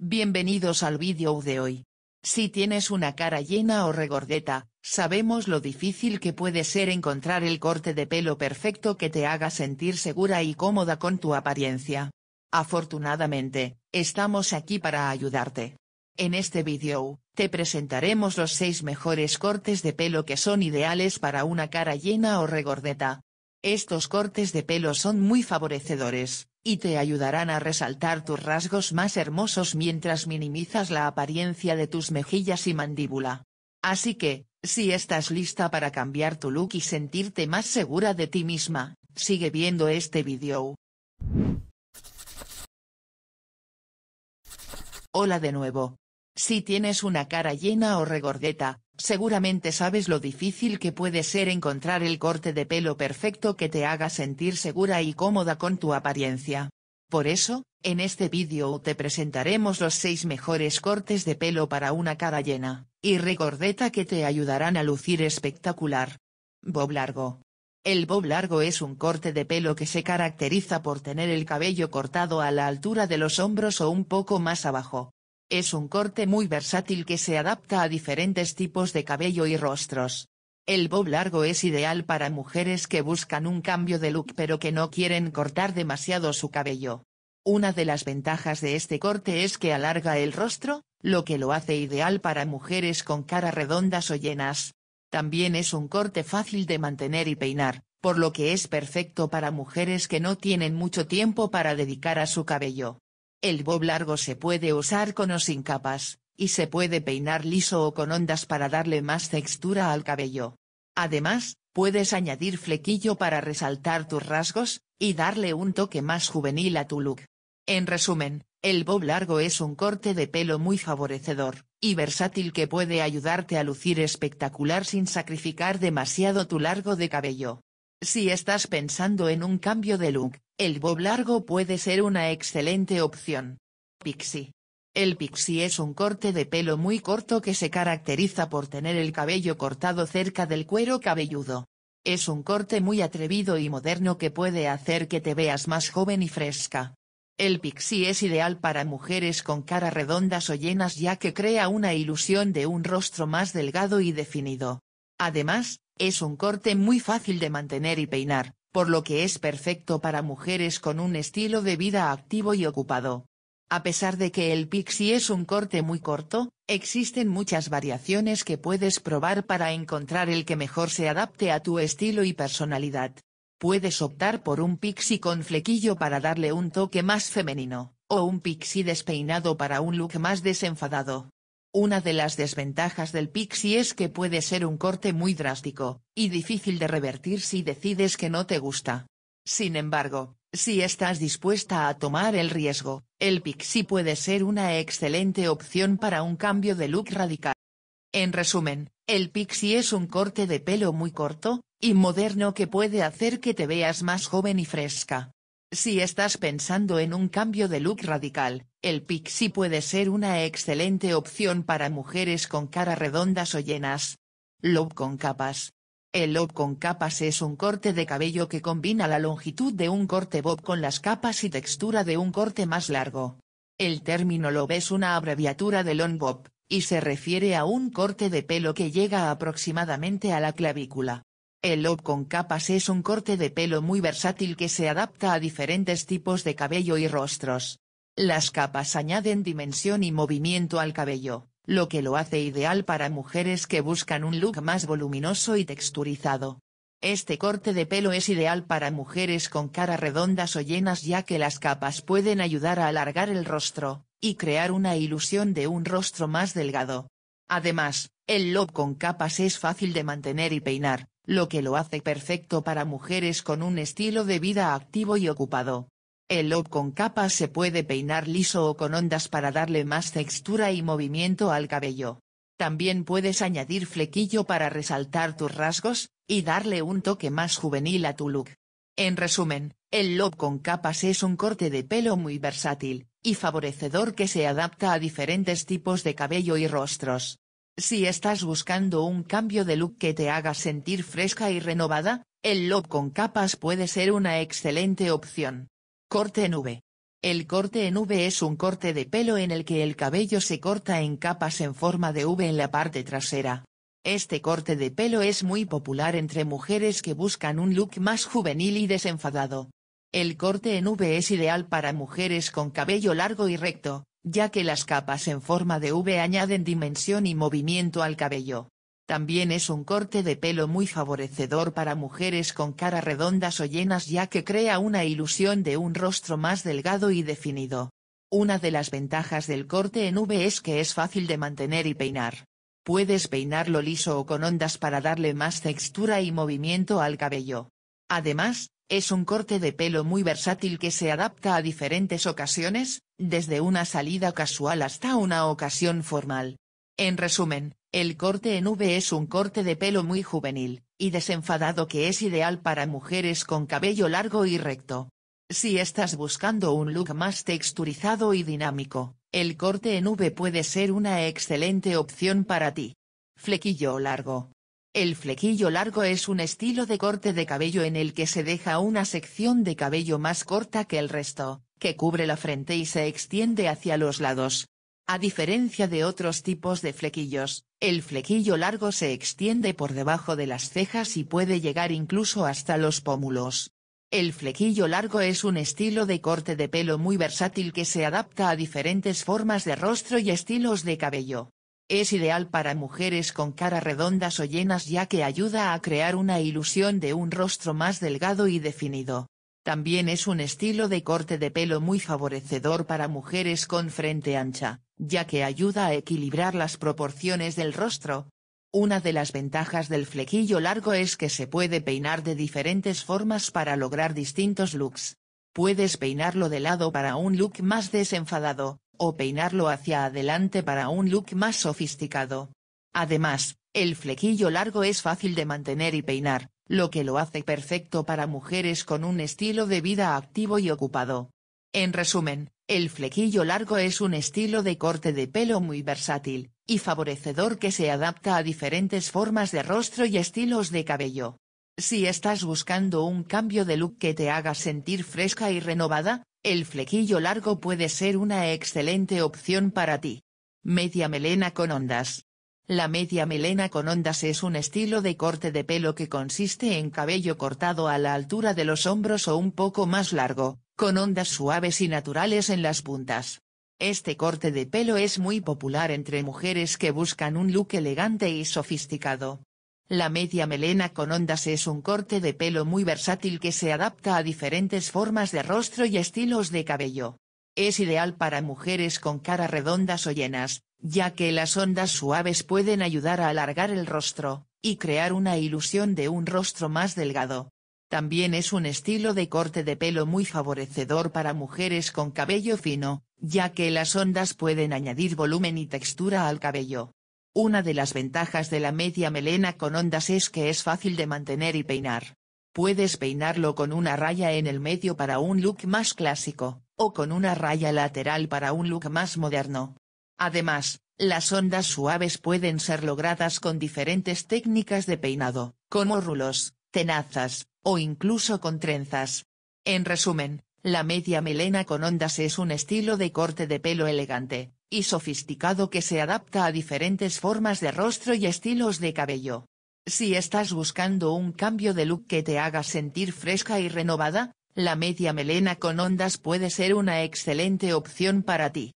Bienvenidos al vídeo de hoy. Si tienes una cara llena o regordeta, sabemos lo difícil que puede ser encontrar el corte de pelo perfecto que te haga sentir segura y cómoda con tu apariencia. Afortunadamente, estamos aquí para ayudarte. En este vídeo, te presentaremos los 6 mejores cortes de pelo que son ideales para una cara llena o regordeta. Estos cortes de pelo son muy favorecedores, y te ayudarán a resaltar tus rasgos más hermosos mientras minimizas la apariencia de tus mejillas y mandíbula. Así que, si estás lista para cambiar tu look y sentirte más segura de ti misma, sigue viendo este vídeo. Hola de nuevo. Si tienes una cara llena o regordeta, Seguramente sabes lo difícil que puede ser encontrar el corte de pelo perfecto que te haga sentir segura y cómoda con tu apariencia. Por eso, en este vídeo te presentaremos los 6 mejores cortes de pelo para una cara llena, y recordeta que te ayudarán a lucir espectacular. Bob largo. El bob largo es un corte de pelo que se caracteriza por tener el cabello cortado a la altura de los hombros o un poco más abajo, es un corte muy versátil que se adapta a diferentes tipos de cabello y rostros. El bob largo es ideal para mujeres que buscan un cambio de look pero que no quieren cortar demasiado su cabello. Una de las ventajas de este corte es que alarga el rostro, lo que lo hace ideal para mujeres con cara redondas o llenas. También es un corte fácil de mantener y peinar, por lo que es perfecto para mujeres que no tienen mucho tiempo para dedicar a su cabello. El bob largo se puede usar con o sin capas, y se puede peinar liso o con ondas para darle más textura al cabello. Además, puedes añadir flequillo para resaltar tus rasgos, y darle un toque más juvenil a tu look. En resumen, el bob largo es un corte de pelo muy favorecedor, y versátil que puede ayudarte a lucir espectacular sin sacrificar demasiado tu largo de cabello. Si estás pensando en un cambio de look, el bob largo puede ser una excelente opción. Pixie. El pixie es un corte de pelo muy corto que se caracteriza por tener el cabello cortado cerca del cuero cabelludo. Es un corte muy atrevido y moderno que puede hacer que te veas más joven y fresca. El pixie es ideal para mujeres con cara redondas o llenas ya que crea una ilusión de un rostro más delgado y definido. Además, es un corte muy fácil de mantener y peinar por lo que es perfecto para mujeres con un estilo de vida activo y ocupado. A pesar de que el pixie es un corte muy corto, existen muchas variaciones que puedes probar para encontrar el que mejor se adapte a tu estilo y personalidad. Puedes optar por un pixie con flequillo para darle un toque más femenino, o un pixie despeinado para un look más desenfadado. Una de las desventajas del Pixie es que puede ser un corte muy drástico, y difícil de revertir si decides que no te gusta. Sin embargo, si estás dispuesta a tomar el riesgo, el Pixie puede ser una excelente opción para un cambio de look radical. En resumen, el Pixie es un corte de pelo muy corto, y moderno que puede hacer que te veas más joven y fresca. Si estás pensando en un cambio de look radical, el pixie puede ser una excelente opción para mujeres con cara redondas o llenas. Lob con capas. El lob con capas es un corte de cabello que combina la longitud de un corte bob con las capas y textura de un corte más largo. El término lob es una abreviatura de long bob, y se refiere a un corte de pelo que llega aproximadamente a la clavícula. El lob con capas es un corte de pelo muy versátil que se adapta a diferentes tipos de cabello y rostros. Las capas añaden dimensión y movimiento al cabello, lo que lo hace ideal para mujeres que buscan un look más voluminoso y texturizado. Este corte de pelo es ideal para mujeres con cara redondas o llenas ya que las capas pueden ayudar a alargar el rostro, y crear una ilusión de un rostro más delgado. Además, el lob con capas es fácil de mantener y peinar, lo que lo hace perfecto para mujeres con un estilo de vida activo y ocupado. El lob con capas se puede peinar liso o con ondas para darle más textura y movimiento al cabello. También puedes añadir flequillo para resaltar tus rasgos, y darle un toque más juvenil a tu look. En resumen, el lob con capas es un corte de pelo muy versátil, y favorecedor que se adapta a diferentes tipos de cabello y rostros. Si estás buscando un cambio de look que te haga sentir fresca y renovada, el look con capas puede ser una excelente opción. Corte en V. El corte en V es un corte de pelo en el que el cabello se corta en capas en forma de V en la parte trasera. Este corte de pelo es muy popular entre mujeres que buscan un look más juvenil y desenfadado. El corte en V es ideal para mujeres con cabello largo y recto, ya que las capas en forma de V añaden dimensión y movimiento al cabello. También es un corte de pelo muy favorecedor para mujeres con caras redondas o llenas ya que crea una ilusión de un rostro más delgado y definido. Una de las ventajas del corte en V es que es fácil de mantener y peinar. Puedes peinarlo liso o con ondas para darle más textura y movimiento al cabello. Además, es un corte de pelo muy versátil que se adapta a diferentes ocasiones, desde una salida casual hasta una ocasión formal. En resumen, el corte en V es un corte de pelo muy juvenil, y desenfadado que es ideal para mujeres con cabello largo y recto. Si estás buscando un look más texturizado y dinámico, el corte en V puede ser una excelente opción para ti. Flequillo largo. El flequillo largo es un estilo de corte de cabello en el que se deja una sección de cabello más corta que el resto, que cubre la frente y se extiende hacia los lados. A diferencia de otros tipos de flequillos, el flequillo largo se extiende por debajo de las cejas y puede llegar incluso hasta los pómulos. El flequillo largo es un estilo de corte de pelo muy versátil que se adapta a diferentes formas de rostro y estilos de cabello. Es ideal para mujeres con cara redondas o llenas ya que ayuda a crear una ilusión de un rostro más delgado y definido. También es un estilo de corte de pelo muy favorecedor para mujeres con frente ancha, ya que ayuda a equilibrar las proporciones del rostro. Una de las ventajas del flequillo largo es que se puede peinar de diferentes formas para lograr distintos looks. Puedes peinarlo de lado para un look más desenfadado, o peinarlo hacia adelante para un look más sofisticado. Además, el flequillo largo es fácil de mantener y peinar, lo que lo hace perfecto para mujeres con un estilo de vida activo y ocupado. En resumen, el flequillo largo es un estilo de corte de pelo muy versátil, y favorecedor que se adapta a diferentes formas de rostro y estilos de cabello. Si estás buscando un cambio de look que te haga sentir fresca y renovada, el flequillo largo puede ser una excelente opción para ti. Media melena con ondas. La media melena con ondas es un estilo de corte de pelo que consiste en cabello cortado a la altura de los hombros o un poco más largo, con ondas suaves y naturales en las puntas. Este corte de pelo es muy popular entre mujeres que buscan un look elegante y sofisticado. La media melena con ondas es un corte de pelo muy versátil que se adapta a diferentes formas de rostro y estilos de cabello. Es ideal para mujeres con caras redondas o llenas, ya que las ondas suaves pueden ayudar a alargar el rostro, y crear una ilusión de un rostro más delgado. También es un estilo de corte de pelo muy favorecedor para mujeres con cabello fino, ya que las ondas pueden añadir volumen y textura al cabello. Una de las ventajas de la media melena con ondas es que es fácil de mantener y peinar. Puedes peinarlo con una raya en el medio para un look más clásico, o con una raya lateral para un look más moderno. Además, las ondas suaves pueden ser logradas con diferentes técnicas de peinado, como rulos, tenazas, o incluso con trenzas. En resumen, la media melena con ondas es un estilo de corte de pelo elegante, y sofisticado que se adapta a diferentes formas de rostro y estilos de cabello. Si estás buscando un cambio de look que te haga sentir fresca y renovada, la media melena con ondas puede ser una excelente opción para ti.